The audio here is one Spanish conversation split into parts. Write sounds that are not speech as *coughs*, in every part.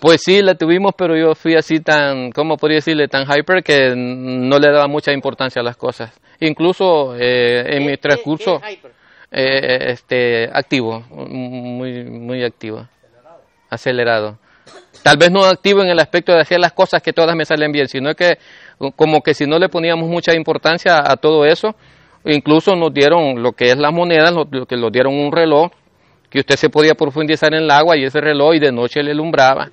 Pues sí, la tuvimos, pero yo fui así tan, ¿cómo podría decirle? Tan hyper que no le daba mucha importancia a las cosas. Incluso eh, en mi eh, eh, transcurso... este, activo, muy, muy activo. Acelerado. Tal vez no activo en el aspecto de hacer las cosas que todas me salen bien, sino que como que si no le poníamos mucha importancia a todo eso, incluso nos dieron lo que es las monedas, lo, que nos dieron un reloj, que usted se podía profundizar en el agua y ese reloj y de noche le alumbraba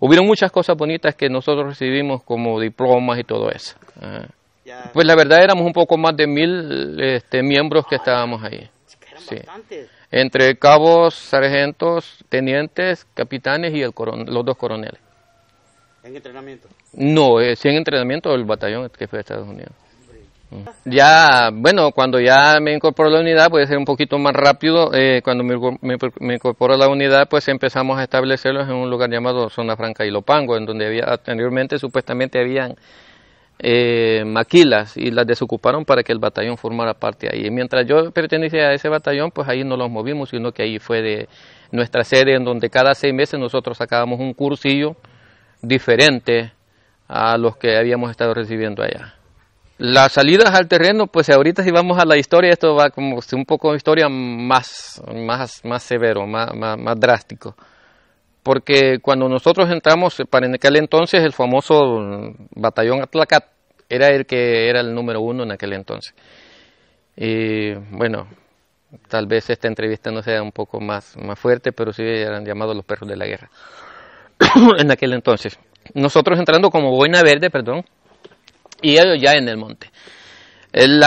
hubieron muchas cosas bonitas que nosotros recibimos como diplomas y todo eso. Ah. Pues la verdad éramos un poco más de mil este, miembros que estábamos ahí. Entre cabos, sargentos, tenientes, capitanes y el los dos coroneles. ¿En entrenamiento? No, eh, sí en entrenamiento del batallón que fue de Estados Unidos. Ya, bueno, cuando ya me incorporó la unidad, puede ser un poquito más rápido. Eh, cuando me, incorporó a la unidad, pues empezamos a establecerlos en un lugar llamado Zona Franca y Lopango, en donde había, anteriormente supuestamente habían eh, maquilas y las desocuparon para que el batallón formara parte ahí. Y mientras yo pertenecía a ese batallón, pues ahí no los movimos, sino que ahí fue de nuestra sede, en donde cada seis meses nosotros sacábamos un cursillo diferente a los que habíamos estado recibiendo allá. Las salidas al terreno, pues ahorita si vamos a la historia, esto va como un poco de historia más, más, más severo, más, más, drástico. Porque cuando nosotros entramos, para en aquel entonces, el famoso batallón Atlacat era el que era el número uno en aquel entonces. Y bueno, tal vez esta entrevista no sea un poco más, más fuerte, pero sí eran llamados los perros de la guerra *coughs* en aquel entonces. Nosotros entrando como boina verde, perdón, y ellos ya en el monte. El,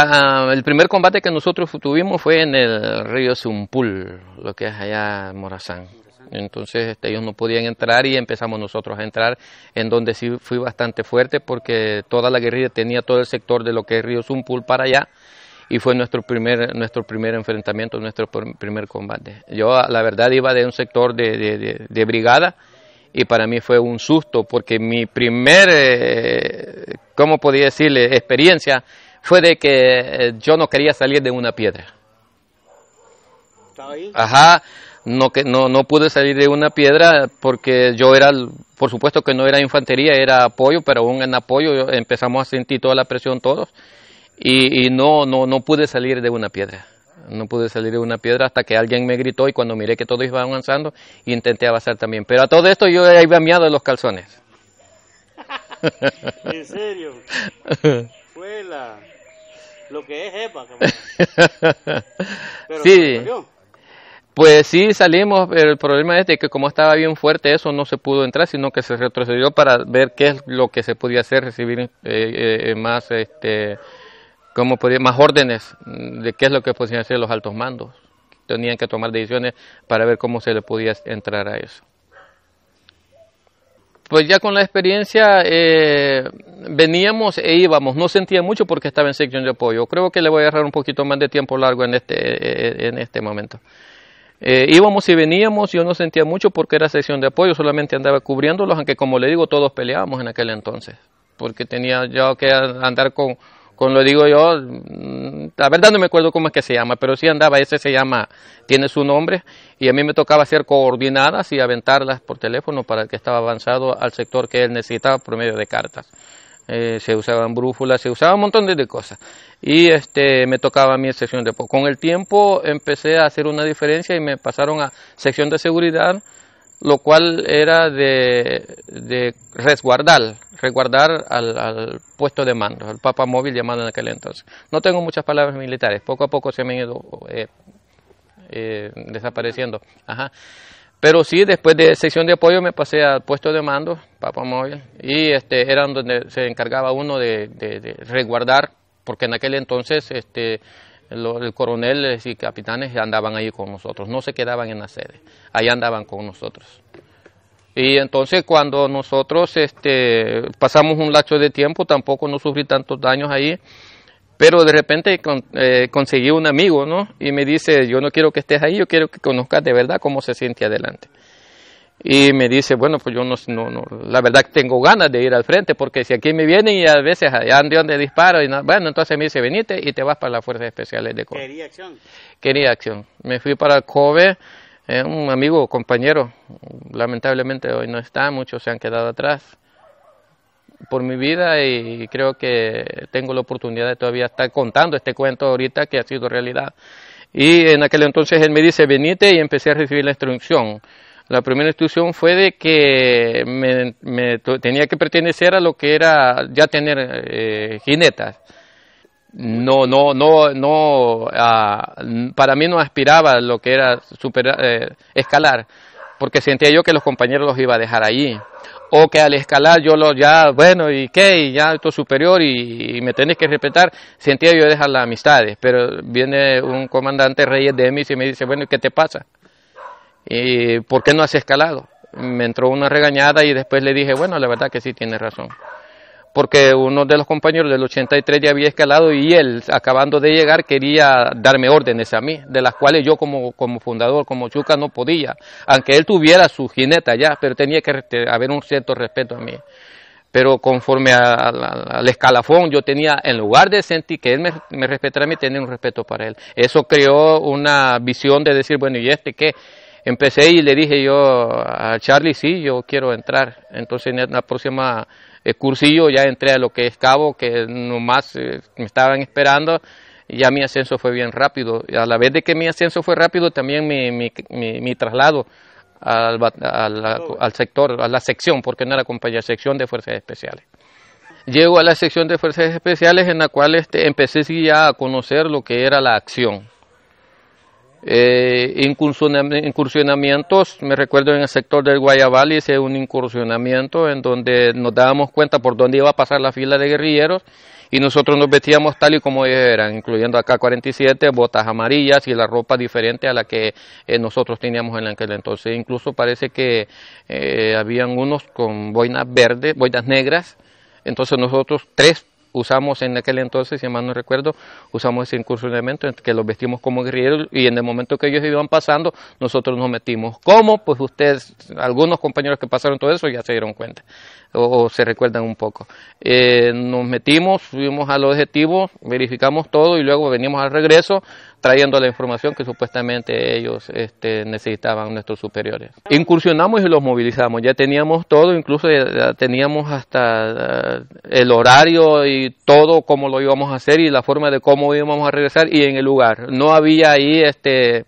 primer combate que nosotros tuvimos fue en el río Zumpul, lo que es allá Morazán. Entonces este, ellos no podían entrar y empezamos nosotros a entrar, en donde sí fui bastante fuerte porque toda la guerrilla tenía todo el sector de lo que es Río Zumpul para allá y fue nuestro primer, nuestro primer enfrentamiento, nuestro primer combate. Yo la verdad iba de un sector de, brigada y para mí fue un susto porque mi primer eh, ¿cómo podía decirle? Experiencia fue de que eh, yo no quería salir de una piedra. Ajá, no, que, no, no pude salir de una piedra porque yo era, por supuesto que no era infantería, era apoyo, pero aún en apoyo empezamos a sentir toda la presión todos y, no, no, no pude salir de una piedra. No pude salir de una piedra hasta que alguien me gritó y cuando miré que todo iba avanzando, intenté avanzar también. Pero a todo esto yo iba miado de los calzones en serio. Lo que es EPA, sí. pues sí salimos, pero el problema es de que como estaba bien fuerte eso no se pudo entrar, sino que se retrocedió para ver qué es lo que se podía hacer, recibir eh, eh, eh, más, este, cómo podía, más órdenes de qué es lo que podían hacer los altos mandos. Tenían que tomar decisiones para ver cómo se le podía entrar a eso pues ya con la experiencia eh, veníamos e íbamos. No sentía mucho porque estaba en sección de apoyo. Creo que le voy a agarrar un poquito más de tiempo largo en este, eh, eh, en este momento. íbamos y veníamos, yo no sentía mucho porque era sección de apoyo, solamente andaba cubriéndolos, aunque como le digo, todos peleábamos en aquel entonces, porque tenía yo que andar con con lo digo yo, mm, la verdad no me acuerdo cómo es que se llama, pero sí andaba, ese se llama, tiene su nombre, y a mí me tocaba hacer coordinadas y aventarlas por teléfono para el que estaba avanzado al sector que él necesitaba por medio de cartas. Eh, se usaban brújulas, se usaban un montón de cosas. Y este, me tocaba a mí sección de... Con el tiempo empecé a hacer una diferencia y me pasaron a sección de seguridad, lo cual era de, resguardar, resguardar al, puesto de mando, al Papa Móvil llamado en aquel entonces. No tengo muchas palabras militares, poco a poco se me han ido eh, eh, desapareciendo. Ajá. Pero sí, después de sección de apoyo me pasé al puesto de mando, Papa Móvil, y este, era donde se encargaba uno de, de resguardar, porque en aquel entonces este, los coroneles eh, y capitanes andaban ahí con nosotros, no se quedaban en la sede, ahí andaban con nosotros. Y entonces cuando nosotros este, pasamos un lacho de tiempo, tampoco no sufrí tantos daños ahí, pero de repente eh, conseguí un amigo, ¿no? Y me dice, yo no quiero que estés ahí, yo quiero que conozcas de verdad cómo se siente adelante y me dice, bueno, pues yo no, no, no, la verdad tengo ganas de ir al frente, porque si aquí me vienen y a veces allá de disparo, y bueno, entonces me dice, venite y te vas para las Fuerzas Especiales de Kobe. ¿Quería acción? Quería acción. Me fui para Cove, eh, un amigo, compañero, lamentablemente hoy no está, muchos se han quedado atrás por mi vida y creo que tengo la oportunidad de todavía estar contando este cuento ahorita que ha sido realidad. Y en aquel entonces él me dice, venite y empecé a recibir la instrucción. La primera instrucción fue de que me, tenía que pertenecer a lo que era ya tener eh, jinetas. No, no, no, no, ah, para mí no aspiraba a lo que era superar, eh, escalar, porque sentía yo que los compañeros los iba a dejar ahí. O que al escalar yo lo ya, bueno, ¿y qué? Y ya esto superior y, me tenés que respetar. Sentía yo dejar las amistades, pero viene un comandante Reyes de mí y me dice, bueno, ¿qué te pasa? ¿Y por qué no has escalado? Me entró una regañada y después le dije, bueno, la verdad que sí tiene razón. Porque uno de los compañeros del 83 ya había escalado y él, acabando de llegar, quería darme órdenes a mí, de las cuales yo como, como fundador, como Chuca, no podía. Aunque él tuviera su jineta ya, pero tenía que haber un cierto respeto a mí pero conforme a, al escalafón yo tenía, en lugar de sentir que él me, me respetara a mí, tenía un respeto para él. Eso creó una visión de decir, bueno, ¿y este qué? empecé y le dije yo a Charlie, sí, yo quiero entrar. Entonces en la próxima eh, cursillo ya entré a lo que es cabo, que nomás eh, me estaban esperando. Y ya mi ascenso fue bien rápido. Y a la vez de que mi ascenso fue rápido, también mi, mi, traslado al, sector, a la sección, porque no era compañía, sección de fuerzas especiales. Llego a la sección de fuerzas especiales en la cual este, empecé ya a conocer lo que era la acción, eh, incursionamientos, me recuerdo en el sector del Guayabal hice un incursionamiento en donde nos dábamos cuenta por dónde iba a pasar la fila de guerrilleros y nosotros nos vestíamos tal y como eran, incluyendo acá 47, botas amarillas y la ropa diferente a la que eh, nosotros teníamos en aquel entonces. Incluso parece que eh, habían unos con boinas verdes, boinas negras, entonces nosotros tres usamos en aquel entonces, si mal no recuerdo, usamos ese incursionamiento de que los vestimos como guerrilleros y en el momento que ellos iban pasando, nosotros nos metimos. ¿Cómo? Pues ustedes, algunos compañeros que pasaron todo eso ya se dieron cuenta o, se recuerdan un poco. Eh, nos metimos, subimos al objetivo, verificamos todo y luego venimos al regreso, trayendo la información que supuestamente ellos este, necesitaban nuestros superiores. Incursionamos y los movilizamos, ya teníamos todo, incluso teníamos hasta eh, el horario y todo cómo lo íbamos a hacer y la forma de cómo íbamos a regresar y en el lugar. No había ahí este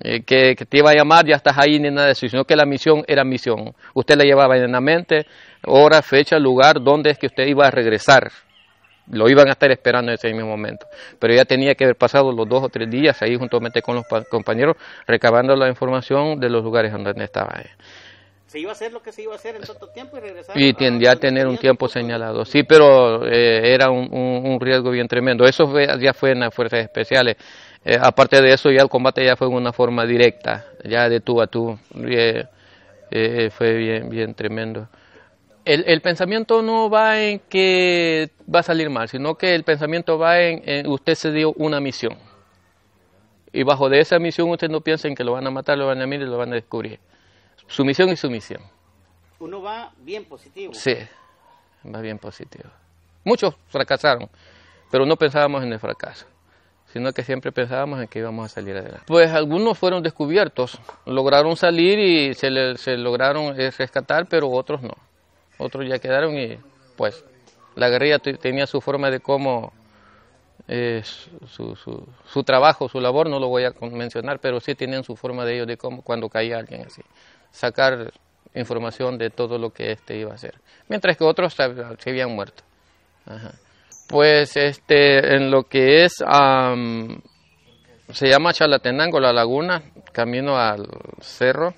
eh, que, que, te iba a llamar, ya estás ahí ni nada de eso, sino que la misión era misión. Usted la llevaba en la mente, hora, fecha, lugar, dónde es que usted iba a regresar lo iban a estar esperando en ese mismo momento. Pero ya tenía que haber pasado los dos o tres días ahí juntamente con los compañeros recabando la información de los lugares donde estaba. Se iba a hacer lo que se iba a hacer en tanto tiempo y regresar. Y tendría a tener un tiempo señalado. Sí, pero eh, era un, riesgo bien tremendo. Eso ya fue en las fuerzas especiales. Eh, aparte de eso, ya el combate ya fue en una forma directa, ya de tú a tú. Eh, fue bien, bien tremendo el, pensamiento no va en que va a salir mal, sino que el pensamiento va en, usted se dio una misión. Y bajo de esa misión usted no piensa en que lo van a matar, lo van a mirar, lo van a descubrir. Su misión y su misión. Uno va bien positivo. Sí, va bien positivo. Muchos fracasaron, pero no pensábamos en el fracaso sino que siempre pensábamos en que íbamos a salir adelante. Pues algunos fueron descubiertos, lograron salir y se, se lograron eh, rescatar, pero otros no otros ya quedaron y pues la guerrilla tenía su forma de cómo eh, su, su, su, trabajo, su labor, no lo voy a mencionar, pero sí tenían su forma de ellos de cómo cuando caía alguien así, sacar información de todo lo que este iba a hacer, mientras que otros se habían muerto. Pues este, en lo que es, se llama Chalatenango, la laguna, camino al cerro,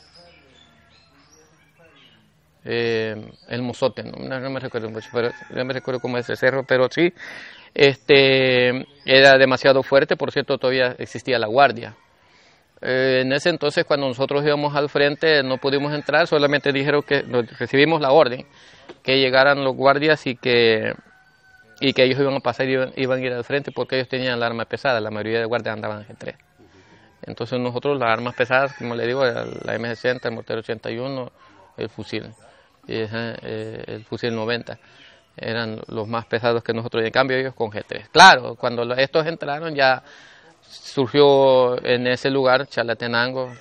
eh, el Mozote, ¿no? me recuerdo no me recuerdo cómo es el cerro, pero sí, este, era demasiado fuerte, por cierto, todavía existía la guardia. Eh, en ese entonces, cuando nosotros íbamos al frente, no pudimos entrar, solamente dijeron que recibimos la orden, que llegaran los guardias y que, y que ellos iban a pasar y iban, a ir al frente porque ellos tenían la arma pesada, la mayoría de guardias andaban en tres. Entonces nosotros las armas pesadas, como le digo, la M60, el mortero 81, el fusil y eh, el fusil 90 eran los más pesados que nosotros y en cambio ellos con G3. Claro, cuando estos entraron ya surgió en ese lugar Chalatenango,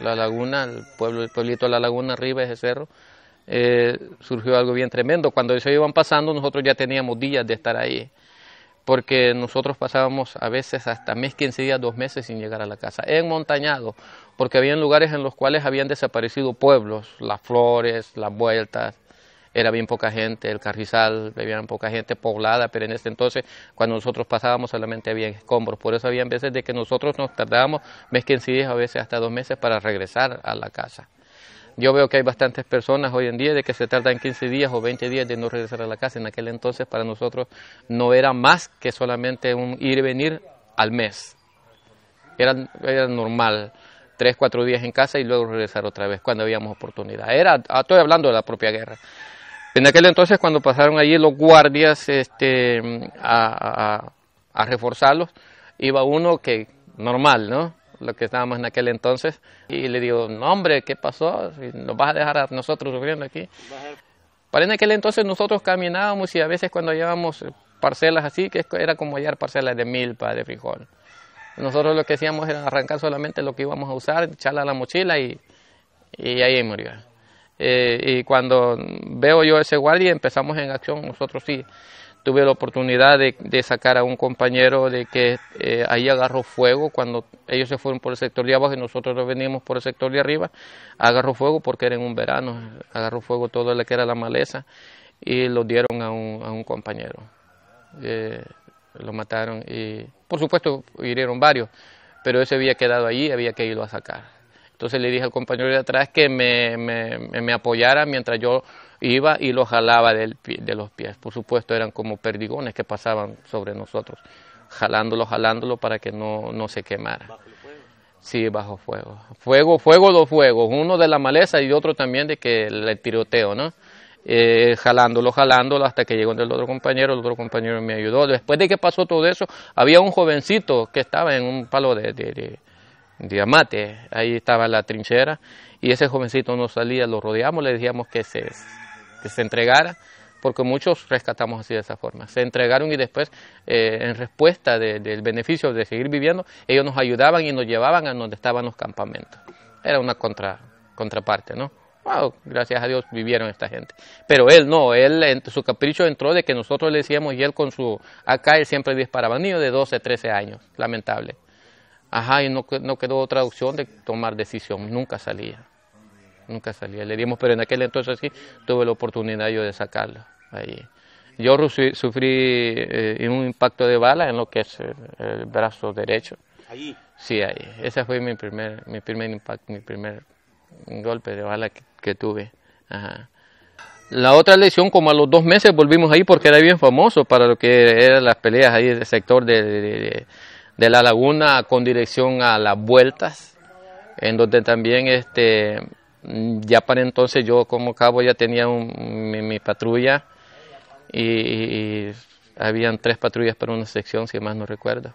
La Laguna, el, pueblo, el pueblito de La Laguna, arriba ese cerro, eh, surgió algo bien tremendo. Cuando ellos iban pasando nosotros ya teníamos días de estar ahí porque nosotros pasábamos a veces hasta mes, 15 días, dos meses sin llegar a la casa, en montañado, porque había lugares en los cuales habían desaparecido pueblos, las flores, las vueltas, era bien poca gente, el Carrizal, había poca gente poblada, pero en ese entonces cuando nosotros pasábamos solamente había escombros, por eso había veces de que nosotros nos tardábamos mes, 15 días, a veces hasta dos meses para regresar a la casa. Yo veo que hay bastantes personas hoy en día de que se tardan 15 días o 20 días de no regresar a la casa. En aquel entonces para nosotros no era más que solamente un ir y venir al mes. Era, normal, tres, cuatro días en casa y luego regresar otra vez cuando habíamos oportunidad. Era, ah, estoy hablando de la propia guerra. En aquel entonces cuando pasaron allí los guardias este, a reforzarlos, iba uno que normal, ¿no? lo que estábamos en aquel entonces. Y le digo, no hombre, ¿qué pasó? ¿Nos vas a dejar a nosotros sufriendo aquí? Para en aquel entonces nosotros caminábamos y a veces cuando llevábamos parcelas así, que era como hallar parcelas de milpa, de frijol. Nosotros lo que hacíamos era arrancar solamente lo que íbamos a usar, echarla a la mochila y, y ahí murió. Eh, y cuando veo yo ese guardia empezamos en acción nosotros sí tuve la oportunidad de, sacar a un compañero de que eh, ahí agarró fuego cuando ellos se fueron por el sector de abajo y nosotros venimos por el sector de arriba, agarró fuego porque era en un verano, agarró fuego todo lo que era la maleza y lo dieron a un, compañero. Eh, lo mataron y por supuesto hirieron varios, pero ese había quedado allí, había que irlo a sacar. Entonces le dije al compañero de atrás que me apoyara mientras yo iba y lo jalaba del de los pies. Por supuesto, eran como perdigones que pasaban sobre nosotros, jalándolo, jalándolo para que no, no se quemara. ¿Bajo fuego? Sí, bajo fuego. Fuego, fuego, dos fuegos, uno de la maleza y otro también de que el tiroteo, ¿no? Eh, jalándolo, jalándolo hasta que llegó el otro compañero, el otro compañero me ayudó. Después de que pasó todo eso, había un jovencito que estaba en un palo de, de, de diamante, ahí estaba la trinchera, y ese jovencito no salía, lo rodeamos, le decíamos que se se entregara, porque muchos rescatamos así de esa forma. Se entregaron y después, eh, en respuesta del beneficio de seguir viviendo, ellos nos ayudaban y nos llevaban a donde estaban los campamentos. Era una contraparte, ¿no? gracias a Dios vivieron esta gente. Pero él no, él en su capricho entró de que nosotros le decíamos y él con su acá él siempre disparaba, niño de 12, 13 años, lamentable. Ajá, y no, no quedó otra opción de tomar decisión, nunca salía nunca salía. Le dimos, pero en aquel entonces sí tuve la oportunidad yo de sacarlo... ahí. Yo sufrí eh, un impacto de bala en lo que es el, brazo derecho. ¿Ahí? Sí, ahí. Ese fue mi primer, mi primer impacto, mi primer golpe de bala que, tuve. La otra lesión, como a los dos meses volvimos ahí porque era bien famoso para lo que eran las peleas ahí del sector de, de la laguna con dirección a las vueltas, en donde también este, Mm, ya para entonces yo como cabo ya tenía mi, patrulla y, habían tres patrullas para una sección, si más no recuerdo.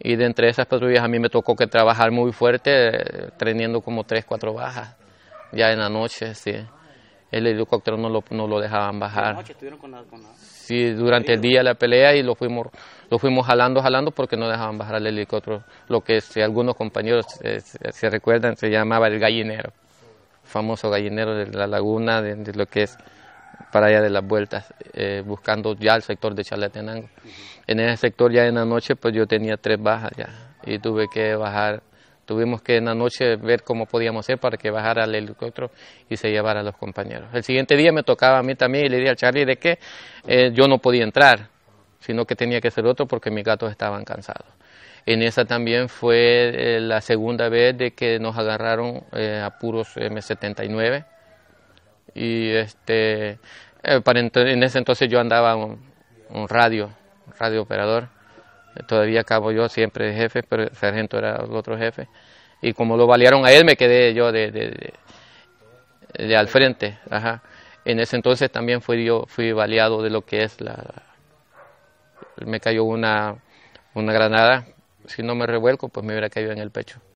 Y de entre esas patrullas a mí me tocó que trabajar muy fuerte, eh, teniendo como tres, cuatro bajas, ya en la noche, sí. El helicóptero no lo, no lo dejaban bajar. Noche estuvieron con durante el día la pelea y lo fuimos, lo fuimos jalando, jalando porque no dejaban bajar el helicóptero. Lo que algunos compañeros eh, se recuerdan se llamaba el gallinero famoso gallinero de la laguna, de, lo que es para allá de las vueltas, eh, buscando ya el sector de Chalatenango. En ese sector ya en la noche pues yo tenía tres bajas ya y tuve que bajar, tuvimos que en la noche ver cómo podíamos hacer para que bajara el helicóptero y se llevara a los compañeros. El siguiente día me tocaba a mí también y le dije al Charlie de que eh, yo no podía entrar, sino que tenía que ser otro porque mis gatos estaban cansados. En esa también fue eh, la segunda vez de que nos agarraron eh, a puros M79. Y este, eh, en ese entonces yo andaba un, radio, radio operador. Todavía acabo yo siempre de jefe, pero el sargento era el otro jefe. Y como lo balearon a él, me quedé yo de, de, al frente. Ajá. En ese entonces también fui yo fui baleado de lo que es la, me cayó una, una granada si no me revuelco, pues me hubiera caído en el pecho.